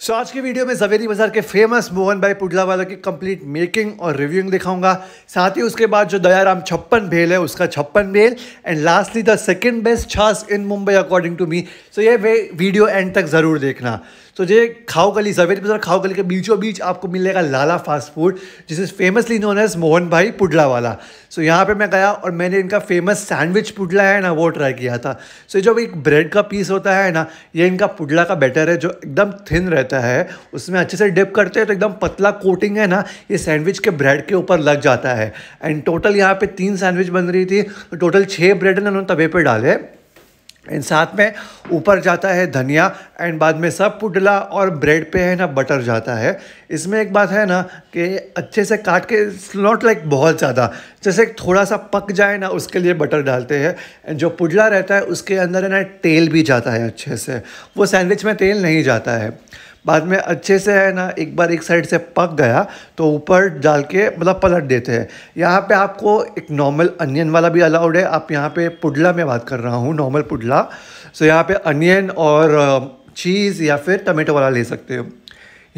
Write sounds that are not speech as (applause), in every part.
सो so, आज की video में जवेरी बाजार के फेमस मोहन भाई पुडला वाला की कंप्लीट मेकिंग और रिव्यूइंग दिखाऊंगा साथ ही उसके बाद जो दयाराम छप्पन भेल है उसका छप्पन bhel and lastly the second best छास in Mumbai according to me so ये वे वीडियो एंड तक ज़रूर देखना तो so, ये खाओ गली जवेरी बाजार खाओ गली के बीचों बीच आपको मिलेगा लाला फास्ट फूड जिस is famously known as Mohan Bhai pudla वाला सो so, यहाँ पर मैं गया और मैंने इनका फेमस सैंडविच पुडला है ना वो ट्राई किया था सो so, जो एक ब्रेड का पीस होता है ना ये इनका पुडला का बैटर है जो एकदम थिन रहता रहता है उसमें अच्छे से डिप करते हैं तो एकदम पतला कोटिंग है ना ये सैंडविच के ब्रेड के ऊपर लग जाता है एंड टोटल यहाँ पे तीन सैंडविच बन रही थी तो टोटल छः ब्रेड ना उन्होंने तवे पे डाले एंड साथ में ऊपर जाता है धनिया एंड बाद में सब पुडला और ब्रेड पे है ना बटर जाता है इसमें एक बात है ना कि अच्छे से काट के इट्स नॉट लाइक बहुत ज़्यादा जैसे थोड़ा सा पक जाए ना उसके लिए बटर डालते हैं एंड जो पुडला रहता है उसके अंदर है ना तेल भी जाता है अच्छे से वो सैंडविच में तेल नहीं जाता है बाद में अच्छे से है ना एक बार एक साइड से पक गया तो ऊपर डाल के मतलब पलट देते हैं यहाँ पे आपको एक नॉर्मल अनियन वाला भी अलाउड है आप यहाँ पे पुडला में बात कर रहा हूँ नॉर्मल पुडला सो यहाँ पे अनियन और चीज़ या फिर टमेटो वाला ले सकते हो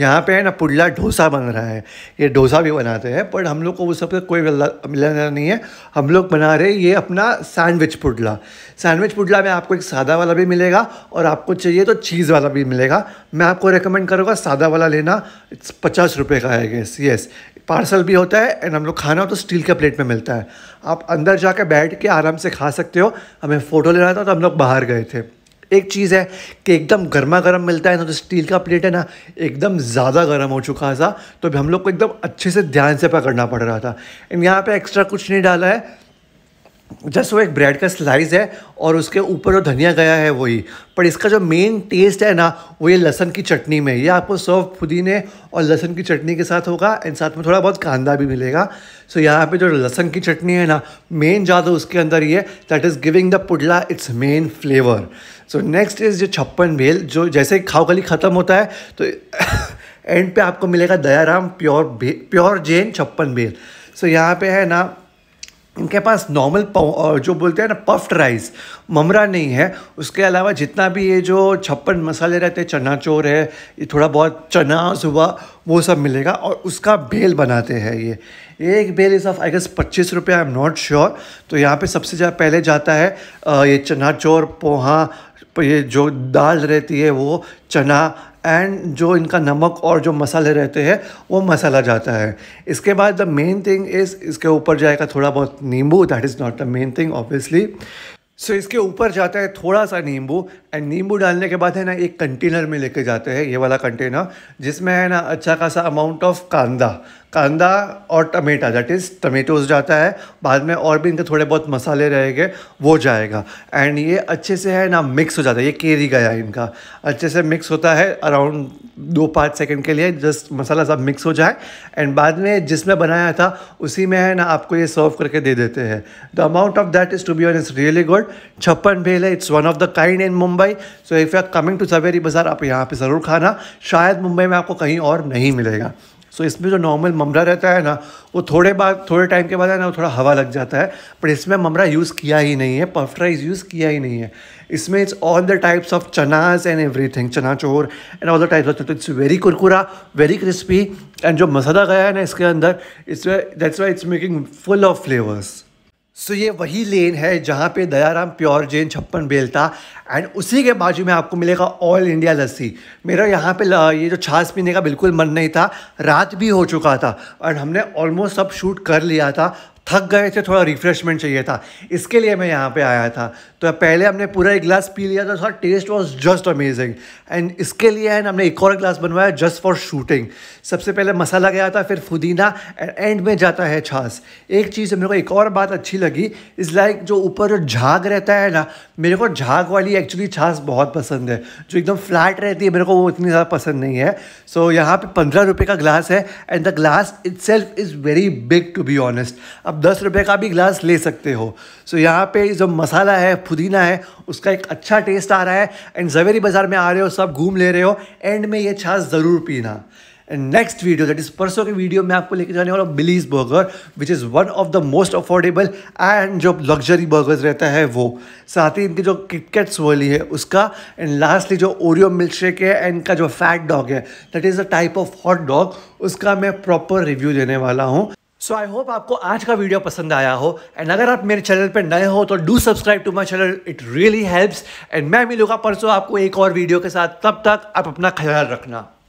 यहाँ पे है ना पुडला डोसा बन रहा है ये डोसा भी बनाते हैं पर हम लोग को वो सब कोई मिलाना नहीं है हम लोग बना रहे ये अपना सैंडविच पुडला सैंडविच पुडला में आपको एक सादा वाला भी मिलेगा और आपको चाहिए तो चीज़ वाला भी मिलेगा मैं आपको रिकमेंड करूँगा सादा वाला लेना पचास रुपये का है गैस येस पार्सल भी होता है एंड हम लोग खाना हो तो स्टील के प्लेट में मिलता है आप अंदर जाकर बैठ के आराम से खा सकते हो हमें फ़ोटो लेना था तो हम लोग बाहर गए थे एक चीज़ है कि एकदम गर्मा गर्म मिलता है ना तो स्टील का प्लेट है ना एकदम ज़्यादा गर्म हो चुका था तो हम लोग को एकदम अच्छे से ध्यान से पकड़ना पड़ रहा था एंड यहाँ पे एक्स्ट्रा कुछ नहीं डाला है जस्ट वो एक ब्रेड का स्लाइस है और उसके ऊपर जो धनिया गया है वही पर इसका जो मेन टेस्ट है ना वो ये लहसन की चटनी में ये आपको सर्व पुदीने और लहसन की चटनी के साथ होगा एंड साथ में थोड़ा बहुत कांदा भी मिलेगा सो so, यहाँ पे जो लहसन की चटनी है ना मेन ज़्यादा उसके अंदर ये that is giving the pudla its main flavour so next is जो छप्पन भेल जो जैसे खाओ गली ख़त्म होता है तो एंड (laughs) पे आपको मिलेगा दयाराम प्योर प्योर जैन छप्पन भेल सो so, यहाँ पे है ना इनके पास नॉर्मल जो बोलते हैं ना पफ्ड राइस ममरा नहीं है उसके अलावा जितना भी ये जो छप्पन मसाले रहते हैं चना चोर है ये थोड़ा बहुत चना सुबह वो सब मिलेगा और उसका बेल बनाते हैं ये एक bhel is of I guess पच्चीस रुपये आई एम नॉट श्योर तो यहाँ पे सबसे ज़्यादा पहले जाता है ये चना चोर पोहा ये जो दाल रहती है वो चना एंड जो इनका नमक और जो मसाले रहते हैं वो मसाला जाता है इसके बाद द मेन थिंग इज़ इसके ऊपर जाएगा थोड़ा बहुत नींबू that is not the main thing obviously so इसके ऊपर जाता है थोड़ा सा नींबू एंड नींबू डालने के बाद है ना एक कंटेनर में लेके जाते हैं ये वाला कंटेनर जिसमें है ना अच्छा खासा अमाउंट ऑफ कांदा कांदा और टमेटा दैट इज़ टमेटोज जाता है बाद में और भी इनके थोड़े बहुत मसाले रहेंगे वो जाएगा एंड ये अच्छे से है ना मिक्स हो जाता है ये केरी गया है इनका अच्छे से मिक्स होता है अराउंड दो पाँच सेकंड के लिए जस्ट मसाला सब मिक्स हो जाए एंड बाद में जिसमें बनाया था उसी में है ना आपको ये सर्व करके दे देते हैं the amount of that is to be on is really good छप्पन भेल है it's one of the kind in Mumbai so if you are coming to Zaveri Bazaar आप यहाँ पे ज़रूर खाना शायद मुंबई में आपको कहीं और नहीं मिलेगा सो so, इसमें जो नॉर्मल ममरा रहता है ना वो थोड़े बाद थोड़े टाइम के बाद है ना वो थोड़ा हवा लग जाता है पर इसमें ममरा यूज़ किया ही नहीं है पफ राइस यूज़ किया ही नहीं है इसमें it's all the types of chanas and everything chana jor and all the types of it's very कुरकुरा वेरी क्रिस्पी एंड जो मसाला गया है ना इसके अंदर it's that's why it's making full of flavours so so, ये वही लेन है जहाँ पे दयाराम प्योर जैन छप्पन बेलता एंड उसी के बाजू में आपको मिलेगा ऑल इंडिया लस्सी मेरा यहाँ पे ये जो छाछ पीने का बिल्कुल मन नहीं था रात भी हो चुका था एंड हमने ऑलमोस्ट सब शूट कर लिया था थक गए थे थोड़ा रिफ्रेशमेंट चाहिए था इसके लिए मैं यहाँ पे आया था तो पहले हमने पूरा एक ग्लास पी लिया था थोड़ा taste was just amazing and इसके लिए है हमने एक और ग्लास बनवाया जस्ट फॉर शूटिंग सबसे पहले मसाला गया था फिर फुदीना एंड एंड में जाता है छाछ एक चीज़ मेरे को एक और बात अच्छी लगी इज़ लाइक जो ऊपर जो झाग रहता है ना मेरे को झाग वाली एक्चुअली छाछ बहुत पसंद है जो एकदम फ्लैट रहती है मेरे को वो इतनी ज़्यादा पसंद नहीं है सो so, यहाँ पे पंद्रह रुपये का ग्लास है and the glass itself is very big to be honest अब दस रुपये का भी गिलास ले सकते हो सो so, यहाँ पे जो मसाला है पुदीना है उसका एक अच्छा टेस्ट आ रहा है एंड जवेरी बाज़ार में आ रहे हो सब घूम ले रहे हो एंड में ये छाछ ज़रूर पीना and next video that is परसों के वीडियो में आपको लेके जाने वाला Billy's burger which is one of the most affordable and जो लग्जरी बर्गर रहता है वो साथ ही इनकी जो किटकेट्स वाली है उसका एंड लास्टली जो ओरियो मिल्क शेक है एंड इनका जो फैट डॉग है that is a type of hot dog उसका मैं प्रॉपर रिव्यू देने वाला हूँ सो आई होप आपको आज का वीडियो पसंद आया हो एंड अगर आप मेरे चैनल पर नए हो तो do subscribe to my channel it really helps and मैं मिलूंगा परसों आपको एक और वीडियो के साथ तब तक आप अपना ख्याल रखना